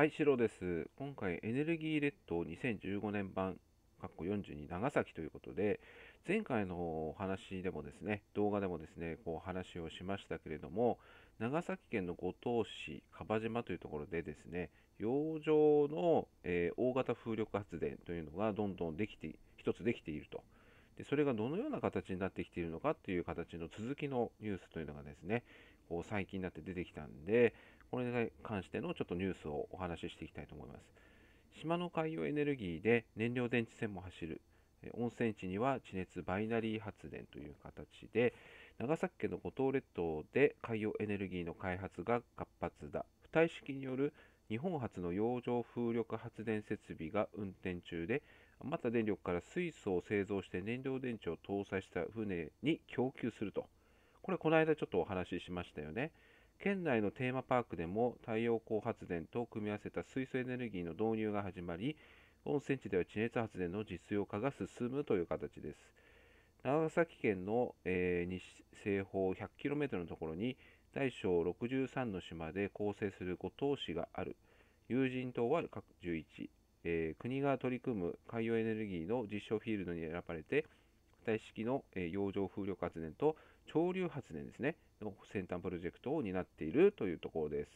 はい、シロです。今回、エネルギー列島2015年版、42長崎ということで、前回のお話でもですね、動画でもですね、こう話をしましたけれども、長崎県の五島市、蒲島というところでですね、洋上の、えー、大型風力発電というのがどんどんできて、一つできていると。でそれがどのような形になってきているのかっていう形の続きのニュースというのがですね、こう最近になって出てきたんで、これに関してのちょっとニュースをお話ししていきたいと思います。島の海洋エネルギーで燃料電池線も走る。温泉地には地熱バイナリー発電という形で、長崎県の五島列島で海洋エネルギーの開発が活発だ。浮体式による日本初の洋上風力発電設備が運転中で、余った電力から水素を製造して燃料電池を搭載した船に供給すると。これ、この間ちょっとお話ししましたよね。県内のテーマパークでも太陽光発電と組み合わせた水素エネルギーの導入が始まり、温泉地では地熱発電の実用化が進むという形です。長崎県の、えー、西西方 100km のところに大小63の島で構成する五島市がある。有人島は各11、えー、国が取り組む海洋エネルギーの実証フィールドに選ばれて、浮体式の、えー、洋上風力発電と潮流発電ですね。の先端プロジェクトを担っているというところです。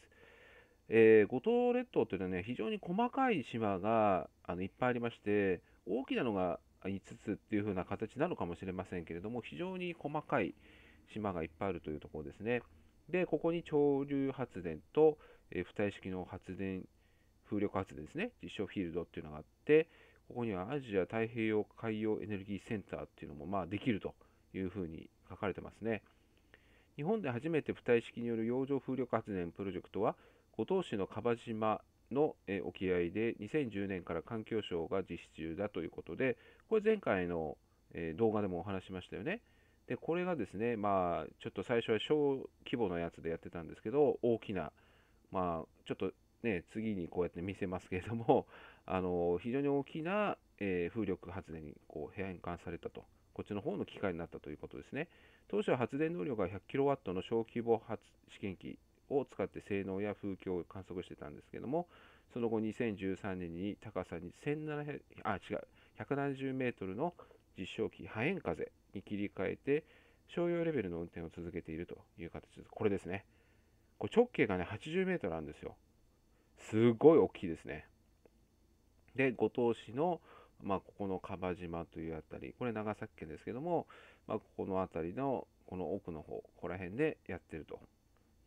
えー、五島列島というのはね、非常に細かい島があのいっぱいありまして、大きなのが5つっていう風な形なのかもしれませんけれども、非常に細かい島がいっぱいあるというところですね。で、ここに潮流発電と、えー、浮体式の発電、風力発電ですね、実証フィールドっていうのがあって、ここにはアジア太平洋海洋エネルギーセンターっていうのもまあできるというふうに書かれてますね。日本で初めて浮体式による洋上風力発電プロジェクトは五島市の樺島の沖合で2010年から環境省が実施中だということでこれ前回の動画でもお話しましたよね。でこれがですねまあちょっと最初は小規模のやつでやってたんですけど大きなまあちょっとね次にこうやって見せますけれどもあの非常に大きな、え風力発電にこう変換されたとこっちの方の機械になったということですね。当初は発電動力が 100kW の小規模発試験機を使って性能や風景を観測してたんですけども、その後2013年に高さに1700あ違う170メートルの実証機破円風に切り替えて商用レベルの運転を続けているという形です。これですね。これ直径がね80 m なあるんですよ。すごい大きいですね。で、五島市のまあ、ここの樺島というあたり、これ長崎県ですけども、まあ、ここの辺りの、この奥の方、ここら辺でやってると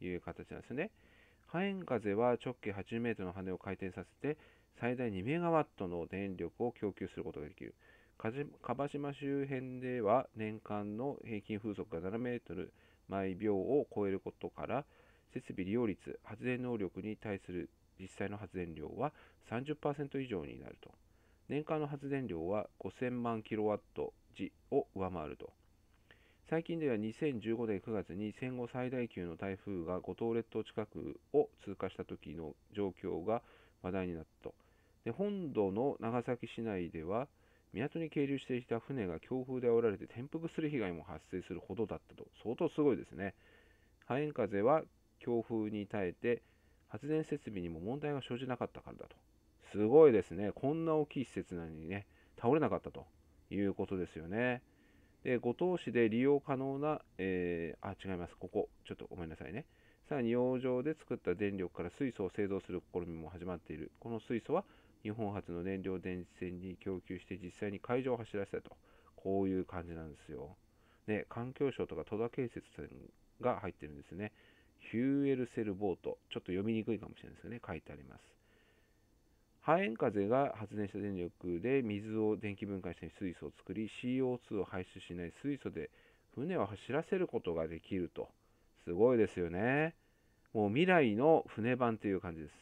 いう形なんですね。火炎風は直径80メートルの羽を回転させて、最大2メガワットの電力を供給することができる。樺島周辺では年間の平均風速が7メートル毎秒を超えることから、設備利用率、発電能力に対する実際の発電量は30%以上になると。年間の発電量は5000万キロワット時を上回ると。最近では2015年9月に戦後最大級の台風が五島列島近くを通過した時の状況が話題になったと。で本土の長崎市内では港に係留していた船が強風で煽られて転覆する被害も発生するほどだったと相当すごいですね破煙風は強風に耐えて発電設備にも問題が生じなかったからだとすごいですね。こんな大きい施設なのにね、倒れなかったということですよね。で、五島市で利用可能な、えー、あ、違います。ここ。ちょっとごめんなさいね。さらに洋上で作った電力から水素を製造する試みも始まっている。この水素は日本初の燃料電池線に供給して実際に海上を走らせたと。こういう感じなんですよ。ね、環境省とか戸田建設船が入ってるんですね。ヒューエルセルボート。ちょっと読みにくいかもしれないですよね。書いてあります。半円風が発電した電力で水を電気分解して水素を作り CO2 を排出しない水素で船を走らせることができるとすごいですよねもう未来の船版という感じです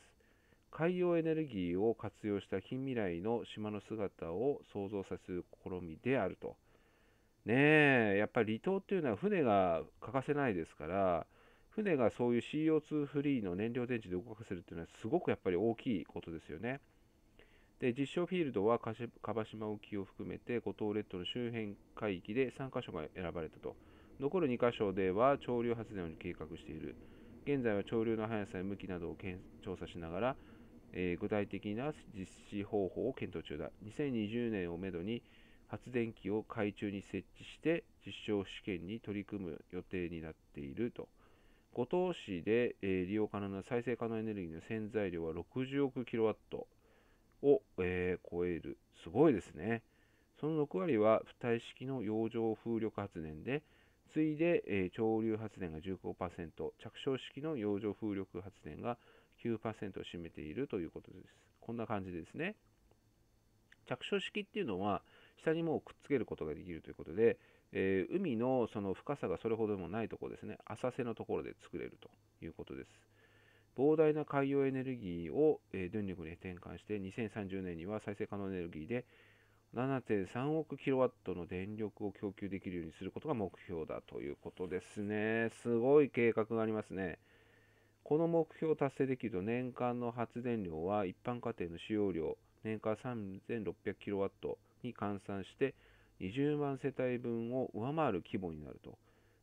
海洋エネルギーを活用した近未来の島の姿を想像させる試みであるとねえやっぱり離島っていうのは船が欠かせないですから船がそういう CO2 フリーの燃料電池で動かせるっていうのはすごくやっぱり大きいことですよね。で実証フィールドは樺島沖を含めて五島列島の周辺海域で3カ所が選ばれたと残る2カ所では潮流発電を計画している現在は潮流の速さや向きなどを調査しながら、えー、具体的な実施方法を検討中だ2020年をめどに発電機を海中に設置して実証試験に取り組む予定になっていると五島市で、えー、利用可能な再生可能エネルギーの潜在量は60億キロワットを、えー、超える。すごいですね。その6割は浮体式の洋上風力発電で、次いで、えー、潮流発電が15%、着床式の洋上風力発電が9%を占めているということです。こんな感じですね。着床式っていうのは、下にもうくっつけることができるということで、えー、海のその深さがそれほどもないところですね、浅瀬のところで作れるということです。膨大な海洋エネルギーを、え電力に転換して2030年には再生可能エネルギーで7.3億キロワットの電力を供給できるようにすることが目標だということですね。すごい計画がありますね。この目標を達成できると年間の発電量は一般家庭の使用量年間3600キロワットに換算して20万世帯分を上回る規模になると。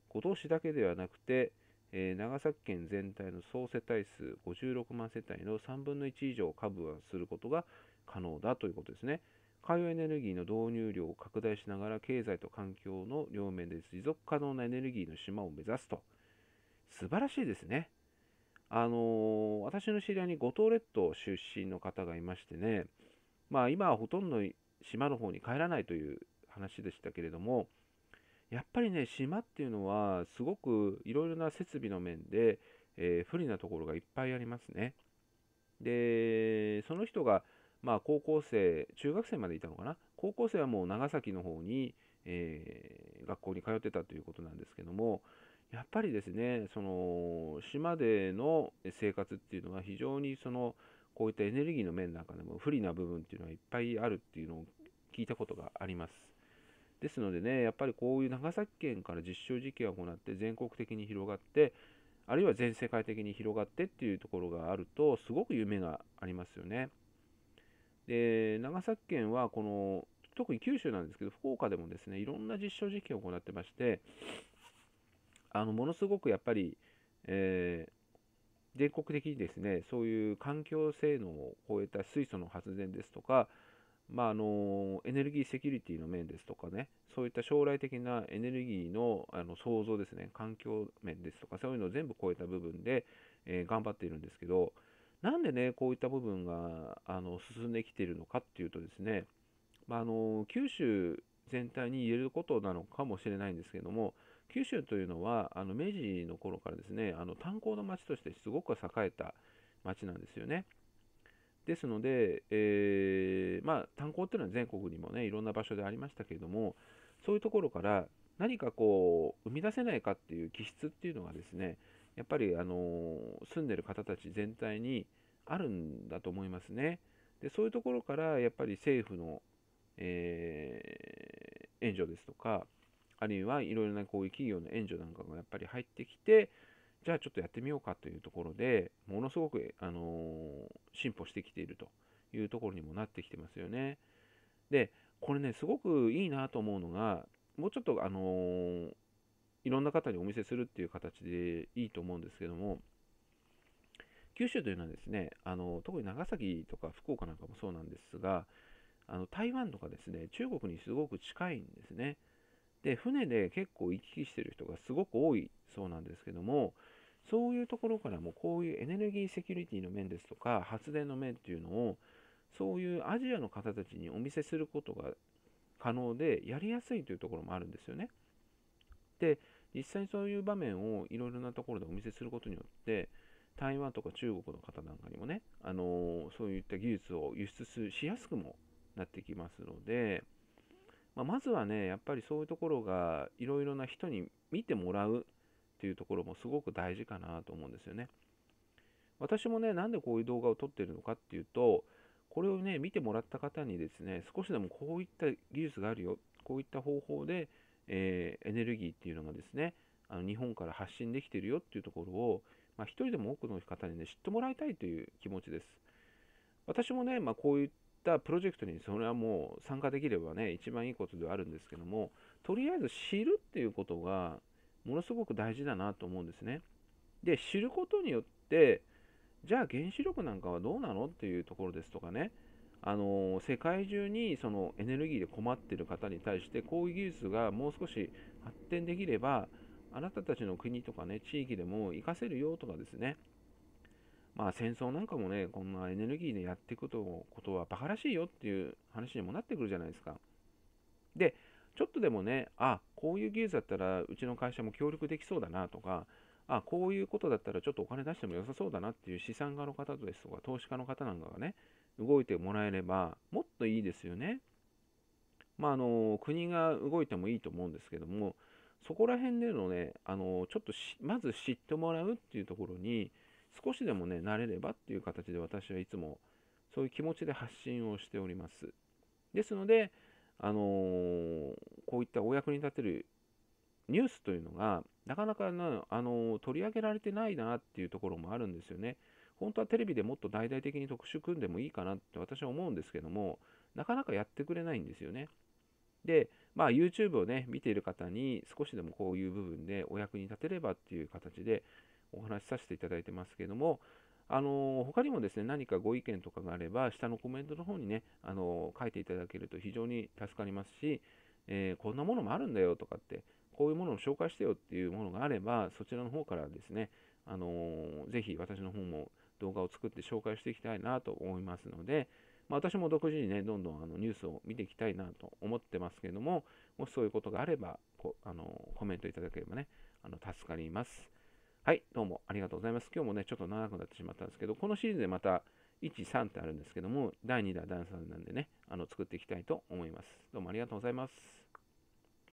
今年だけではなくてえー、長崎県全体の総世帯数56万世帯の3分の1以上を株はすることが可能だということですね。海洋エネルギーの導入量を拡大しながら経済と環境の両面で持続可能なエネルギーの島を目指すと。素晴らしいですね。あのー、私の知り合いに五島列島出身の方がいましてね、まあ今はほとんど島の方に帰らないという話でしたけれども、やっぱりね、島っていうのは、すごくいろいろな設備の面で、えー、不利なところがいっぱいありますね。で、その人が、まあ、高校生、中学生までいたのかな、高校生はもう長崎の方に、えー、学校に通ってたということなんですけども、やっぱりですね、その島での生活っていうのは非常にそのこういったエネルギーの面なんかでも不利な部分っていうのはいっぱいあるっていうのを聞いたことがあります。ですのでね、やっぱりこういう長崎県から実証実験を行って全国的に広がって、あるいは全世界的に広がってっていうところがあると、すごく夢がありますよね。で、長崎県はこの、特に九州なんですけど、福岡でもですね、いろんな実証実験を行ってまして、あのものすごくやっぱり、えー全国的にですねそういう環境性能を超えた水素の発電ですとかまあ、あのエネルギーセキュリティの面ですとかね、そういった将来的なエネルギーのあの創造ですね、環境面ですとか、そういうのを全部超えた部分で、えー、頑張っているんですけど、なんでね、こういった部分があの進んできているのかっていうとですね、まあ、あの九州全体に言えることなのかもしれないんですけども、九州というのはあの明治の頃からですね、あの炭鉱の町としてすごく栄えた町なんですよね。ですので、えー、まあ、炭鉱っていうのは全国にもねいろんな場所でありましたけれどもそういうところから何かこう生み出せないかっていう気質っていうのがですねやっぱりあの住んでる方たち全体にあるんだと思いますね。でそういうところからやっぱり政府の、えー、援助ですとかあるいはいろいろなこういう企業の援助なんかがやっぱり入ってきてじゃあちょっとやってみようかというところで、ものすごく、あの進歩してきているというところにもなってきてますよね。で、これね、すごくいいなと思うのが、もうちょっと、あのいろんな方にお見せするっていう形でいいと思うんですけども、九州というのはですね、あの特に長崎とか福岡なんかもそうなんですが、あの台湾とかですね、中国にすごく近いんですね。で、船で結構行き来してる人がすごく多いそうなんですけども、そういうところからもこういうエネルギーセキュリティの面ですとか発電の面っていうのをそういうアジアの方たちにお見せすることが可能でやりやすいというところもあるんですよね。で実際そういう場面をいろいろなところでお見せすることによって台湾とか中国の方なんかにもね、あのー、そういった技術を輸出しやすくもなってきますので、まあ、まずはねやっぱりそういうところがいろいろな人に見てもらうっていうところもすごく大事かなと思うんですよね。私もね、なんでこういう動画を撮ってるのかっていうと、これをね、見てもらった方にですね、少しでもこういった技術があるよ、こういった方法で、えー、エネルギーっていうのがですね、あの日本から発信できてるよっていうところを、まあ、人でも多くの方にね、知ってもらいたいという気持ちです。私もね、まあ、こういったプロジェクトにそれはもう参加できればね、一番いいことではあるんですけども、とりあえず知るっていうことがものすごく大事だなと思うんですね。で知ることによってじゃあ原子力なんかはどうなのっていうところですとかねあの世界中にそのエネルギーで困ってる方に対してこういう技術がもう少し発展できればあなたたちの国とかね地域でも活かせるよとかですねまあ戦争なんかもねこんなエネルギーでやっていくことことはバカらしいよっていう話にもなってくるじゃないですかでちょっとでもね、あ、こういう技術だったらうちの会社も協力できそうだなとか、あ、こういうことだったらちょっとお金出しても良さそうだなっていう資産家の方ですとか、投資家の方なんかがね、動いてもらえれば、もっといいですよね。まあ、あの、国が動いてもいいと思うんですけども、そこら辺でのね、あの、ちょっとまず知ってもらうっていうところに、少しでもね、慣れればっていう形で私はいつも、そういう気持ちで発信をしております。ですので、あのー、こういったお役に立てるニュースというのが、なかなかな、あのー、取り上げられてないなっていうところもあるんですよね。本当はテレビでもっと大々的に特集組んでもいいかなって私は思うんですけども、なかなかやってくれないんですよね。で、まあ、YouTube をね、見ている方に少しでもこういう部分でお役に立てればっていう形でお話しさせていただいてますけども、あの他にもですね何かご意見とかがあれば、下のコメントの方にねあの書いていただけると非常に助かりますし、えー、こんなものもあるんだよとかって、こういうものを紹介してよっていうものがあれば、そちらの方からですね、あのぜひ私の方も動画を作って紹介していきたいなと思いますので、まあ、私も独自にね、どんどんあのニュースを見ていきたいなと思ってますけれども、もしそういうことがあれば、こあのコメントいただければね、あの助かります。はい、どうもありがとうございます。今日もね、ちょっと長くなってしまったんですけど、このシリーズでまた1、3ってあるんですけども、第2弾、第3弾なんでね、あの作っていきたいと思います。どうもありがとうございます。